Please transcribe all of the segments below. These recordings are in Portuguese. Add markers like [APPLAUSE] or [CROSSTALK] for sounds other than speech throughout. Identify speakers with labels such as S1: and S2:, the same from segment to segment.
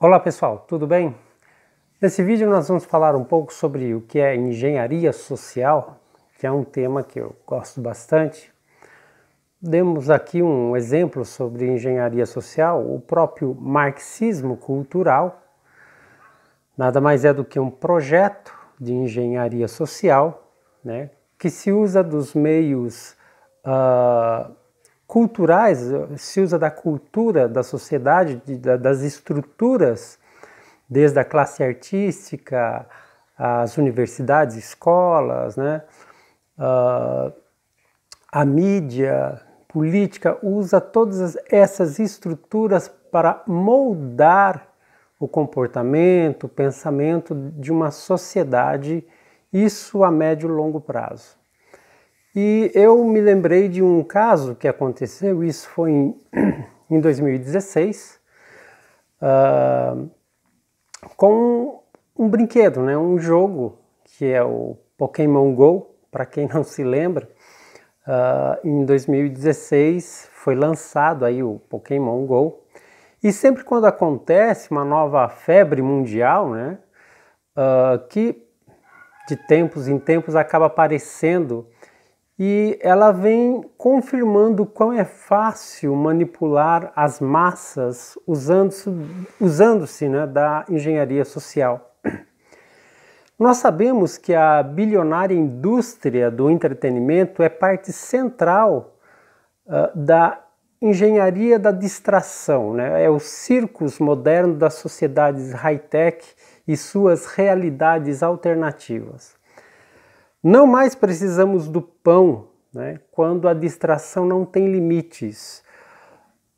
S1: Olá pessoal, tudo bem? Nesse vídeo nós vamos falar um pouco sobre o que é engenharia social, que é um tema que eu gosto bastante. Demos aqui um exemplo sobre engenharia social, o próprio marxismo cultural. Nada mais é do que um projeto de engenharia social, né, que se usa dos meios uh, culturais, se usa da cultura, da sociedade, de, da, das estruturas, desde a classe artística, as universidades, escolas, né? Uh, a mídia, política, usa todas essas estruturas para moldar o comportamento, o pensamento de uma sociedade, isso a médio e longo prazo. E eu me lembrei de um caso que aconteceu, isso foi em, [CLEARS THROAT] em 2016, uh, ah, com um brinquedo, né, um jogo, que é o Pokémon GO, para quem não se lembra. Uh, em 2016 foi lançado aí o Pokémon GO, e sempre quando acontece uma nova febre mundial, né, uh, que de tempos em tempos acaba aparecendo e ela vem confirmando quão é fácil manipular as massas usando-se usando né, da engenharia social. Nós sabemos que a bilionária indústria do entretenimento é parte central uh, da engenharia da distração, né? é o circus moderno das sociedades high-tech e suas realidades alternativas. Não mais precisamos do pão né, quando a distração não tem limites,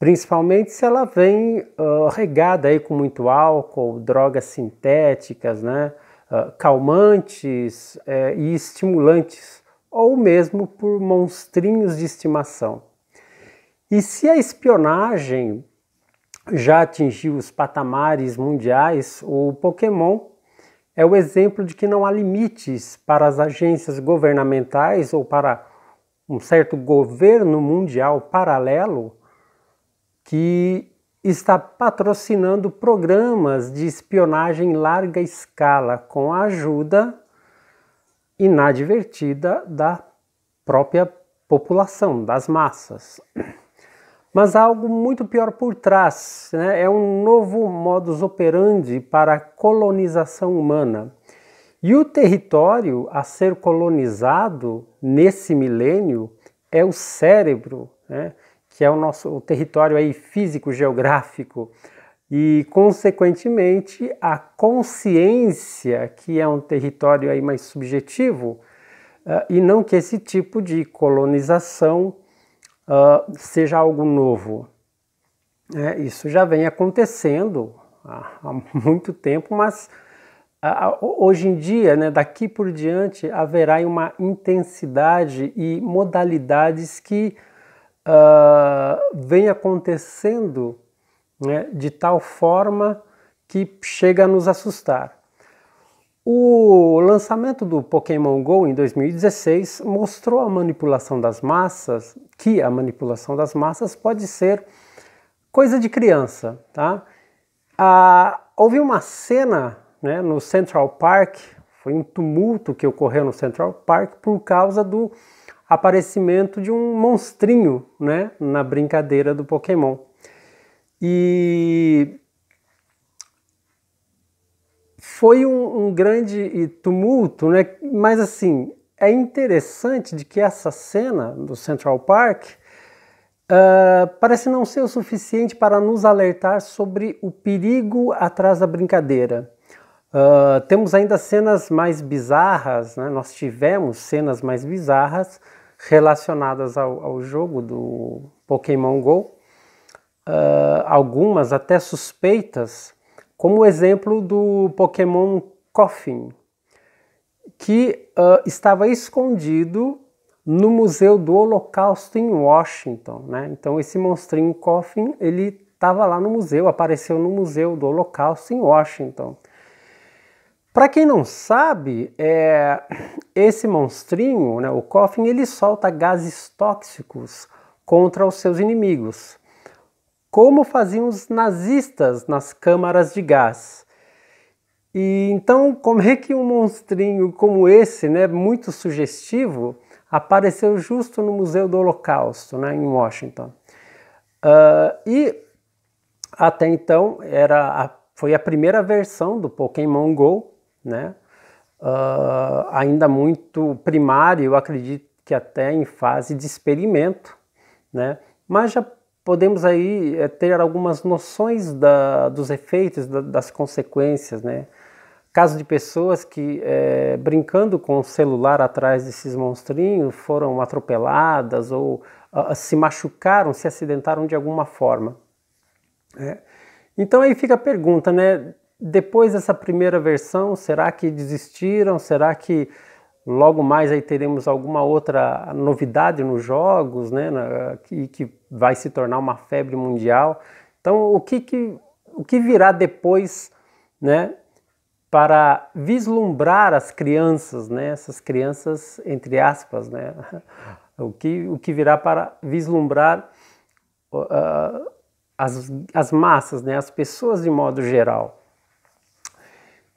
S1: principalmente se ela vem uh, regada aí com muito álcool, drogas sintéticas, né, uh, calmantes uh, e estimulantes, ou mesmo por monstrinhos de estimação. E se a espionagem já atingiu os patamares mundiais, o Pokémon é o exemplo de que não há limites para as agências governamentais ou para um certo governo mundial paralelo que está patrocinando programas de espionagem em larga escala com a ajuda inadvertida da própria população, das massas. Mas há algo muito pior por trás. Né? É um novo modus operandi para a colonização humana. E o território a ser colonizado nesse milênio é o cérebro, né? que é o nosso o território aí físico, geográfico, e consequentemente a consciência, que é um território aí mais subjetivo, eh, e não que esse tipo de colonização uh, seja algo novo. É, isso já vem acontecendo há, há [LAUGHS] muito tempo, mas uh, hoje em dia, né, daqui por diante, haverá uma intensidade e modalidades que uh, vem acontecendo né, de tal forma que chega a nos assustar. O lançamento do Pokémon Go em 2016 mostrou a manipulação das massas, que a manipulação das massas pode ser coisa de criança, tá? Ah, houve uma cena né, no Central Park, foi um tumulto que ocorreu no Central Park por causa do aparecimento de um monstrinho né, na brincadeira do Pokémon. E foi um, um grande tumulto, né? mas assim, é interessante de que essa cena do Central Park uh, parece não ser o suficiente para nos alertar sobre o perigo atrás da brincadeira. Uh, temos ainda cenas mais bizarras, né? nós tivemos cenas mais bizarras relacionadas ao, ao jogo do Pokémon Go, uh, algumas até suspeitas como o exemplo do Pokémon Coffin, que uh, estava escondido no Museu do Holocausto em Washington. Né? Então esse monstrinho Coffin, ele estava lá no museu, apareceu no Museu do Holocausto em Washington. Para quem não sabe, é, esse monstrinho, né, o Coffin, ele solta gases tóxicos contra os seus inimigos como faziam os nazistas nas câmaras de gás. E então, como é que um monstrinho como esse, né, muito sugestivo, apareceu justo no Museu do Holocausto, né, em Washington? Uh, e até então era a, foi a primeira versão do Pokémon Go, né? Uh, ainda muito primário, acredito que até em fase de experimento, né? Mas já podemos aí é, ter algumas noções da, dos efeitos, da, das consequências, né? Caso de pessoas que, é, brincando com o celular atrás desses monstrinhos, foram atropeladas ou a, ah, ah, se machucaram, se acidentaram de alguma forma. Né? Então aí fica a pergunta, né? Depois dessa primeira versão, será que desistiram? Será que Logo mais aí teremos alguma outra novidade nos jogos, né, na, que, que vai se tornar uma febre mundial. Então, o que, que, o que virá depois, né, para vislumbrar as crianças, né, essas crianças entre aspas, né, [LAUGHS] o que, o que virá para vislumbrar uh, as, as massas, né, as pessoas de modo geral.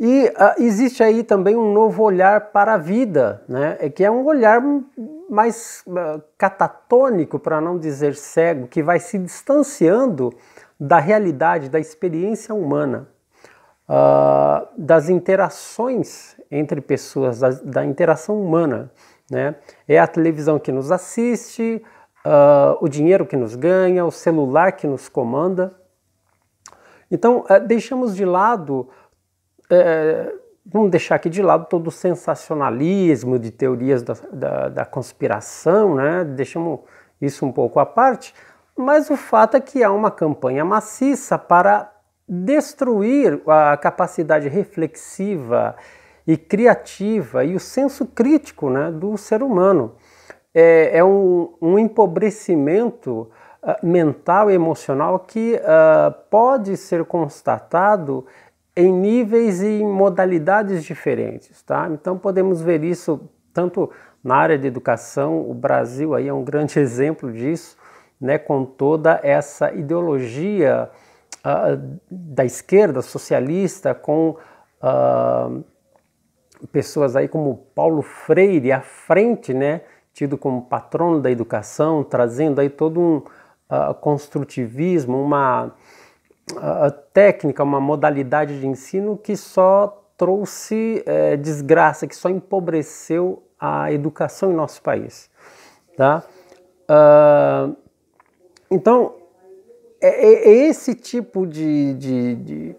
S1: E uh, existe aí também um novo olhar para a vida, né? É que é um olhar mais uh, catatônico, para não dizer cego, que vai se distanciando da realidade, da experiência humana, uh, das interações entre pessoas, da, da, interação humana. Né? É a televisão que nos assiste, o dinheiro que nos ganha, o celular que nos comanda. Então, deixamos de lado é, vamos deixar aqui de lado todo o sensacionalismo de teorias da, da, da conspiração, né? deixamos isso um pouco à parte, mas o fato é que há uma campanha maciça para destruir a capacidade reflexiva e criativa e o senso crítico né, do ser humano. É, é um, um, empobrecimento uh, mental e emocional que uh, pode ser constatado em níveis e em modalidades diferentes, tá? Então podemos ver isso tanto na área de educação, o Brasil aí é um grande [LAUGHS] exemplo disso, né, com toda essa ideologia uh, da esquerda socialista, com uh, pessoas aí como Paulo Freire à frente, né, tido como patrono da educação, trazendo aí todo um uh, construtivismo, uma uh, técnica, uma modalidade de ensino que só trouxe é, desgraça, que só empobreceu a educação em nosso país. Tá? Uh, então, é, é, é, esse tipo de, de, de,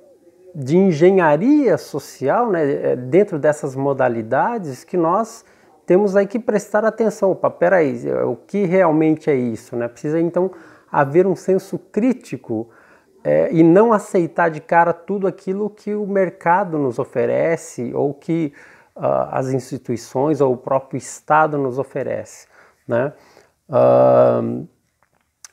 S1: de engenharia social, né, é, dentro dessas modalidades, que nós temos aí que prestar atenção. Opa, peraí, o que realmente é isso? Né? Precisa então haver um senso crítico é, e não aceitar de cara tudo aquilo que o mercado nos oferece ou que uh, as instituições ou o próprio Estado nos oferece. Né? Uh,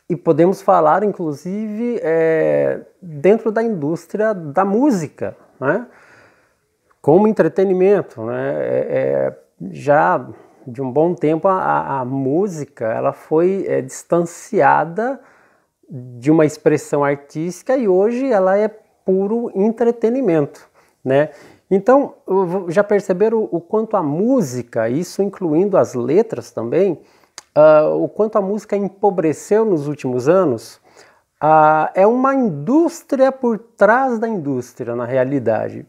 S1: e podemos falar, inclusive, é, dentro da indústria da música, né? como entretenimento. Né? É, é já de um bom tempo a, a música ela foi é, distanciada de uma expressão artística e hoje ela é puro entretenimento, né? Então, já perceberam o quanto a música, isso incluindo as letras também, uh, o quanto a música empobreceu nos últimos anos? Uh, é uma indústria por trás da indústria, na realidade.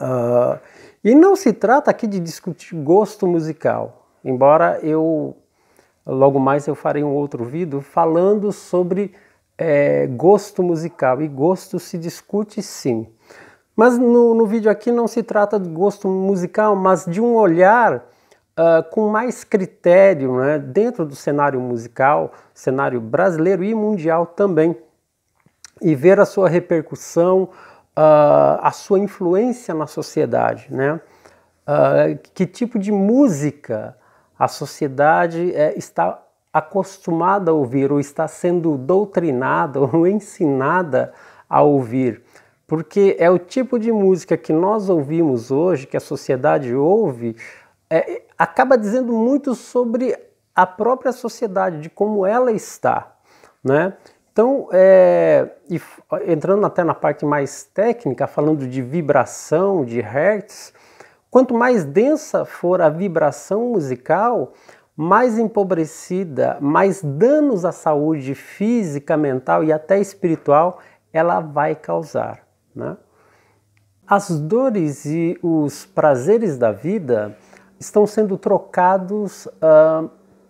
S1: Uh, e não se trata aqui de discutir gosto musical, embora eu Logo mais eu farei um outro vídeo falando sobre é, gosto musical. E gosto se discute sim. Mas no, no, vídeo aqui não se trata de gosto musical, mas de um olhar uh, com mais critério né, dentro do cenário musical, cenário brasileiro e mundial também. E ver a sua repercussão, uh, a sua influência na sociedade. Né? Uh, que tipo de música a sociedade é, está acostumada a ouvir ou está sendo doutrinada ou [LAUGHS] ensinada a ouvir, porque é o tipo de música que nós ouvimos hoje, que a sociedade ouve, é, acaba dizendo muito sobre a própria sociedade, de como ela está, né? Então, é, entrando até na parte mais técnica, falando de vibração, de hertz, Quanto mais densa for a vibração musical, mais empobrecida, mais danos à saúde física, mental e até espiritual ela vai causar. Né? As dores e os prazeres da vida estão sendo trocados ah,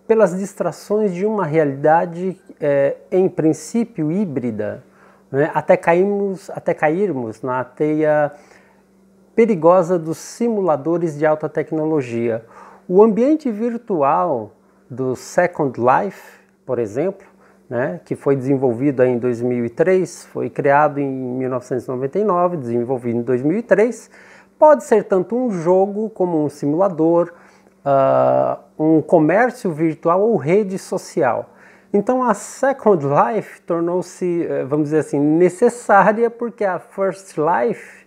S1: pelas distrações de uma realidade eh, em princípio híbrida, né? até, caímos, até cairmos na teia perigosa dos simuladores de alta tecnologia. O ambiente virtual do Second Life, por exemplo, né, que foi desenvolvido em 2003, foi criado em 1999, desenvolvido em 2003, pode ser tanto um jogo como um simulador, uh, um comércio virtual ou rede social. Então a Second Life tornou-se, eh, vamos dizer assim, necessária porque a First Life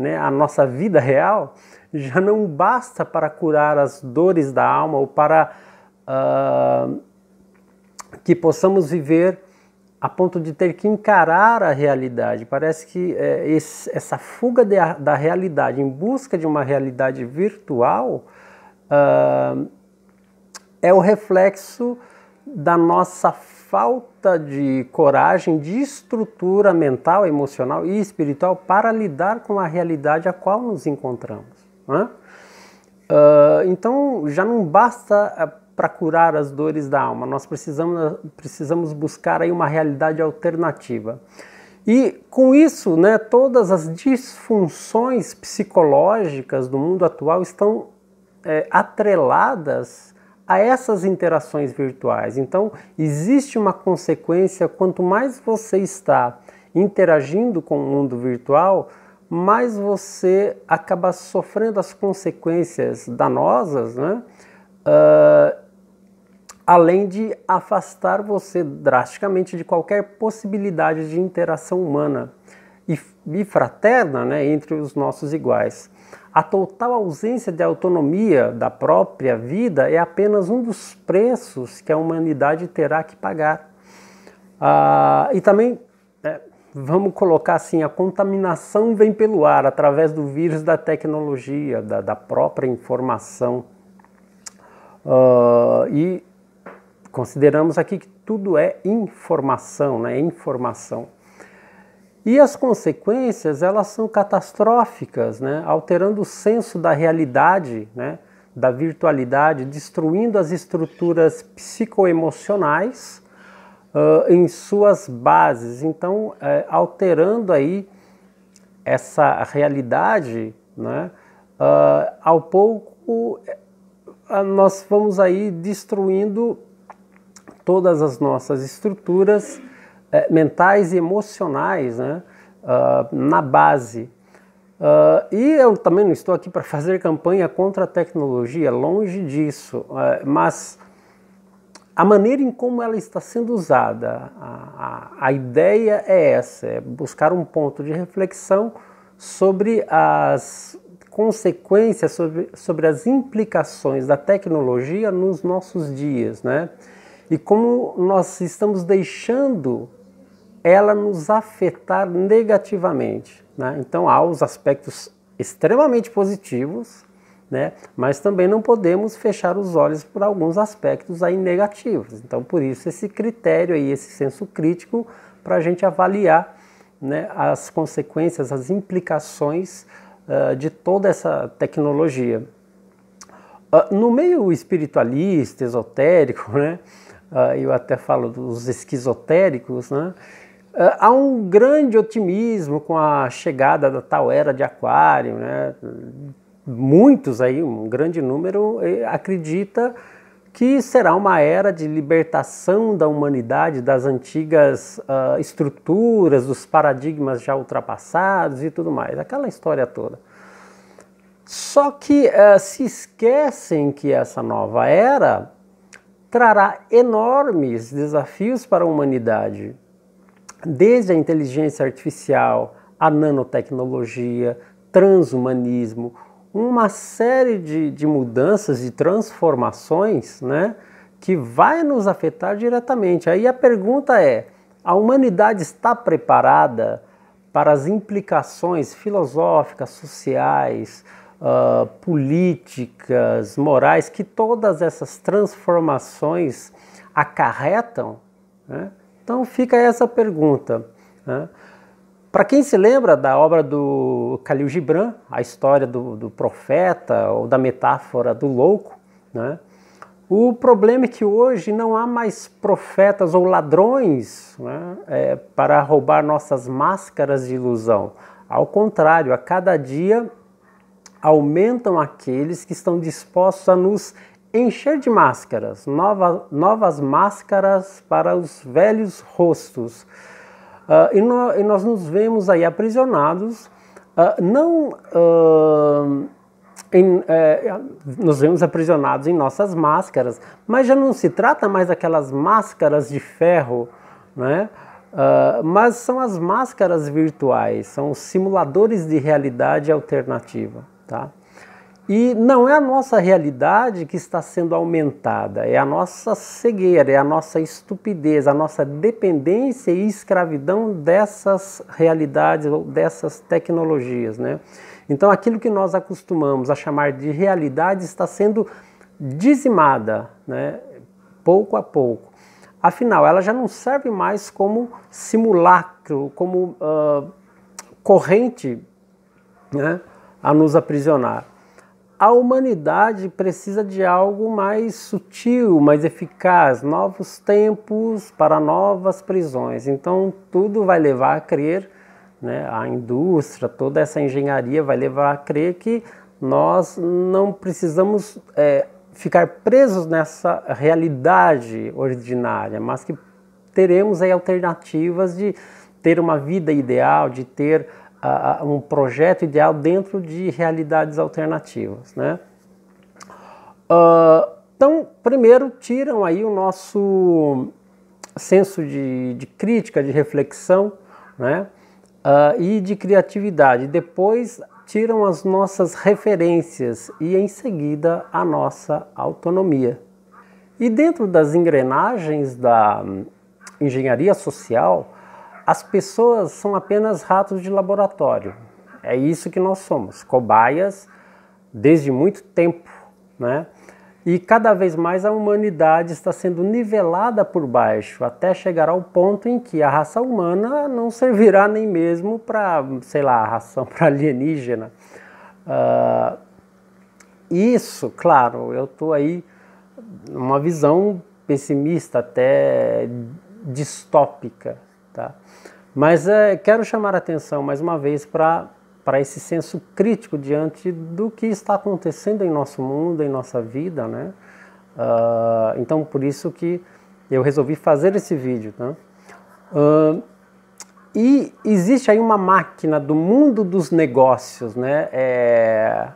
S1: né, a nossa vida real, já não basta para curar as dores da alma ou para uh, que possamos viver a ponto de ter que encarar a realidade. Parece que é, esse, essa fuga de, da realidade em busca de uma realidade virtual uh, é o reflexo da nossa falta de coragem, de estrutura mental, emocional e espiritual para lidar com a realidade a qual nos encontramos. Né? Uh, então, já não basta ah, para curar as dores da alma, nós precisamos, ah, precisamos buscar aí uma realidade alternativa. E com isso, né, todas as disfunções psicológicas do mundo atual estão é, atreladas a essas interações virtuais. Então, existe uma consequência: quanto mais você está interagindo com o mundo virtual, mais você acaba sofrendo as consequências danosas, né? Uh, além de afastar você drasticamente de qualquer possibilidade de interação humana e, e fraterna né, entre os nossos iguais. A total ausência de autonomia da própria vida é apenas um dos preços que a humanidade terá que pagar. Ah, e também, é, vamos colocar assim, a contaminação vem pelo ar através do vírus da tecnologia, da, da própria informação. Uh, e consideramos aqui que tudo é informação, né? Informação. E as consequências, elas são catastróficas, né? alterando o senso da realidade, né? da virtualidade, destruindo as estruturas psicoemocionais uh, em suas bases. Então, é, alterando aí essa realidade, né? Uh, ao pouco é, nós vamos aí destruindo todas as nossas estruturas é, mentais e emocionais né, uh, na base. Uh, e eu também não estou aqui para fazer campanha contra a tecnologia, longe disso, uh, mas a maneira em como ela está sendo usada, a, a, a ideia é essa: é buscar um ponto de reflexão sobre as consequências, sobre, sobre as implicações da tecnologia nos nossos dias, né? E como nós estamos deixando ela nos afetar negativamente. Né? Então há os aspectos extremamente positivos, né? mas também não podemos fechar os olhos por alguns aspectos aí negativos. Então por isso esse critério aí, esse senso crítico para a gente avaliar né, as consequências, as implicações uh, de toda essa tecnologia. Uh, no meio espiritualista, esotérico, [LAUGHS] né, uh, eu até falo dos esquizotéricos, né, é, há um grande otimismo com a chegada da tal era de Aquário, né? Muitos aí, um grande número, eh, acredita que será uma era de libertação da humanidade das antigas uh, estruturas, dos paradigmas já ultrapassados e tudo mais, aquela história toda. Só que uh, se esquecem que essa nova era trará enormes desafios para a humanidade, desde a inteligência artificial, a nanotecnologia, transhumanismo, uma série de, de mudanças e transformações né, que vai nos afetar diretamente. Aí a pergunta é: a humanidade está preparada para as implicações filosóficas, sociais, uh, políticas, morais que todas essas transformações acarretam? Né? Então fica essa pergunta. Né? Para quem se lembra da obra do Khalil Gibran, a história do, do profeta ou da metáfora do louco, né? o problema é que hoje não há mais profetas ou ladrões né? é, para roubar nossas máscaras de ilusão. Ao contrário, a cada dia aumentam aqueles que estão dispostos a nos Encher de máscaras, nova, novas máscaras para os velhos rostos. Uh, e, no, e, nós nos vemos aí aprisionados, uh, não. Uh, em, eh, nos vemos aprisionados em nossas máscaras, mas já não se trata mais daquelas máscaras de ferro, né? Uh, mas são as máscaras virtuais, são os simuladores de realidade alternativa. Tá? E não é a nossa realidade que está sendo aumentada, é a nossa cegueira, é a nossa estupidez, a nossa dependência e escravidão dessas realidades ou dessas tecnologias. Né? Então, aquilo que nós acostumamos a chamar de realidade está sendo dizimada, né? pouco a pouco. Afinal, ela já não serve mais como simulacro, como uh, corrente né? a nos aprisionar a humanidade precisa de algo mais sutil, mais eficaz, novos tempos para novas prisões. Então, tudo vai levar a crer, né, a indústria, toda essa engenharia vai levar a crer que nós não precisamos é, ficar presos nessa realidade ordinária, mas que teremos aí alternativas de ter uma vida ideal, de ter a, a um projeto ideal dentro de realidades alternativas, né? Uh, então, primeiro, tiram aí o nosso senso de, de crítica, de reflexão, né? Uh, e de criatividade. Depois, tiram as nossas referências e, em seguida, a nossa autonomia. E dentro das engrenagens da hum, engenharia social, as pessoas são apenas ratos de laboratório. É isso que nós somos, cobaias desde muito tempo, né? E cada vez mais a humanidade está sendo nivelada por baixo, até chegar ao ponto em que a raça humana não servirá nem mesmo para, sei lá, ração [LAUGHS] para alienígena. Uh, isso, claro, eu estou aí numa visão pessimista, até distópica, Tá? Mas é, quero chamar a atenção mais uma vez para esse senso crítico diante do que está acontecendo em nosso mundo, em nossa vida. Né? Uh, então, por isso que eu resolvi fazer esse vídeo. tá? Uh, e existe aí uma máquina do mundo dos negócios, né? É...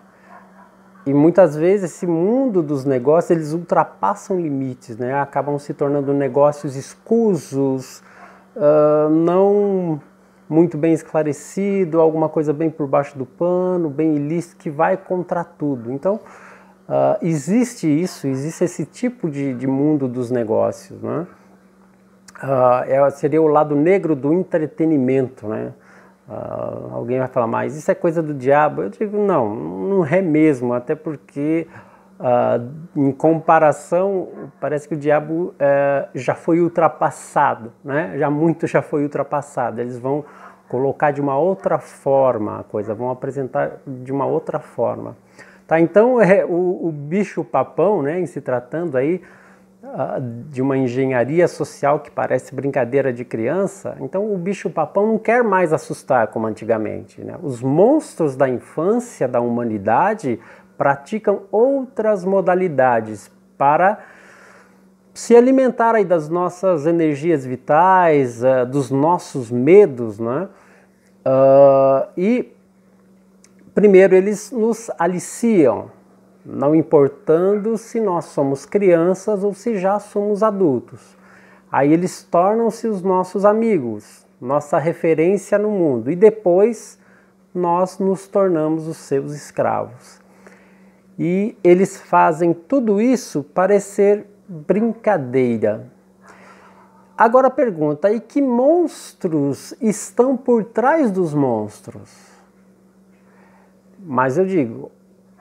S1: E muitas vezes esse mundo dos negócios eles ultrapassam limites, né? Acabam se tornando negócios escusos, ah, não muito bem esclarecido, alguma coisa bem por baixo do pano, bem ilícito, que vai contra tudo. Então, uh, existe isso, existe esse tipo de, de mundo dos negócios, né? Uh, seria o lado negro do entretenimento, né? Uh, alguém vai falar, mas isso é coisa do diabo? Eu digo, não, não é mesmo, até porque ah, em comparação, parece que o diabo é, já foi ultrapassado, né? já muito já foi ultrapassado. Eles vão colocar de uma outra forma a coisa, vão apresentar de uma outra forma. Tá, então, é, o, o bicho-papão, né, em se tratando aí ah, de uma engenharia social que parece brincadeira de criança, então o bicho-papão não quer mais assustar como antigamente. Né? Os monstros da infância da humanidade praticam outras modalidades para se alimentar aí das nossas energias vitais, uh, dos nossos medos, né? Uh, e primeiro eles nos aliciam, não importando se nós somos crianças ou se já somos adultos. Aí eles tornam-se os nossos amigos, nossa referência no mundo, e depois nós nos tornamos os seus escravos. E eles fazem tudo isso parecer brincadeira. Agora pergunta, e que monstros estão por trás dos monstros? Mas eu digo,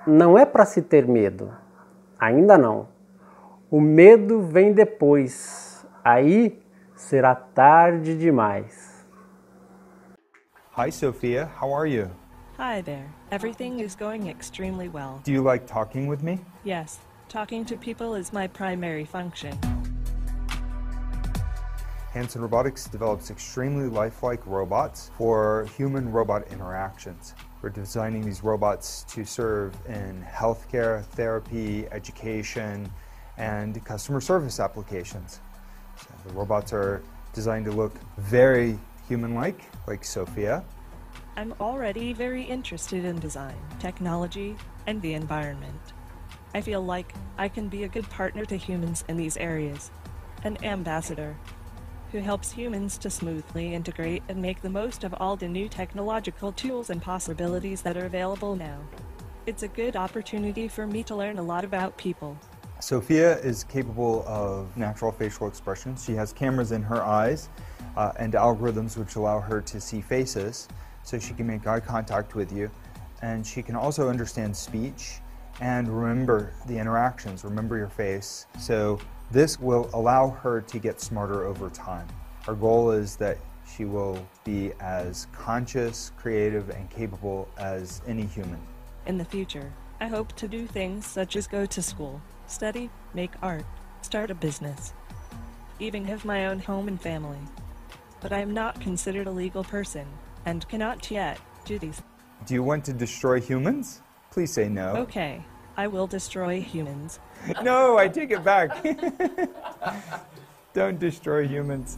S1: não é para se ter medo. Ainda não. O medo vem depois. Aí será tarde demais. Hi Sofia, how are you?
S2: Hi there. Everything is going extremely well.
S3: Do you like talking with me?
S2: Yes. Talking to people is my primary function.
S3: Hanson Robotics develops extremely lifelike robots for human robot interactions. We're designing these robots to serve in healthcare, therapy, education, and customer service applications. So the robots are designed to look very human like, like Sophia,
S2: I'm already very interested in design, technology, and the environment. I feel like I can be a good partner to humans in these areas, an ambassador who helps humans to smoothly integrate and make the most of all the new technological tools and possibilities that are available now. It's a good opportunity for me to learn a lot about people.
S3: Sophia is capable of natural facial expressions. She has cameras in her eyes uh, and algorithms which allow her to see faces so she can make eye contact with you. And she can also understand speech and remember the interactions, remember your face. So this will allow her to get smarter over time. Our goal is that she will be as conscious, creative, and capable as any human.
S2: In the future, I hope to do things such as go to school, study, make art, start a business, even have my own home and family. But I am not considered a legal person and cannot yet do these.
S3: Do you want to destroy humans? Please say no.
S2: Okay, I will destroy humans.
S3: [LAUGHS] no, I take it back. [LAUGHS] Don't destroy humans.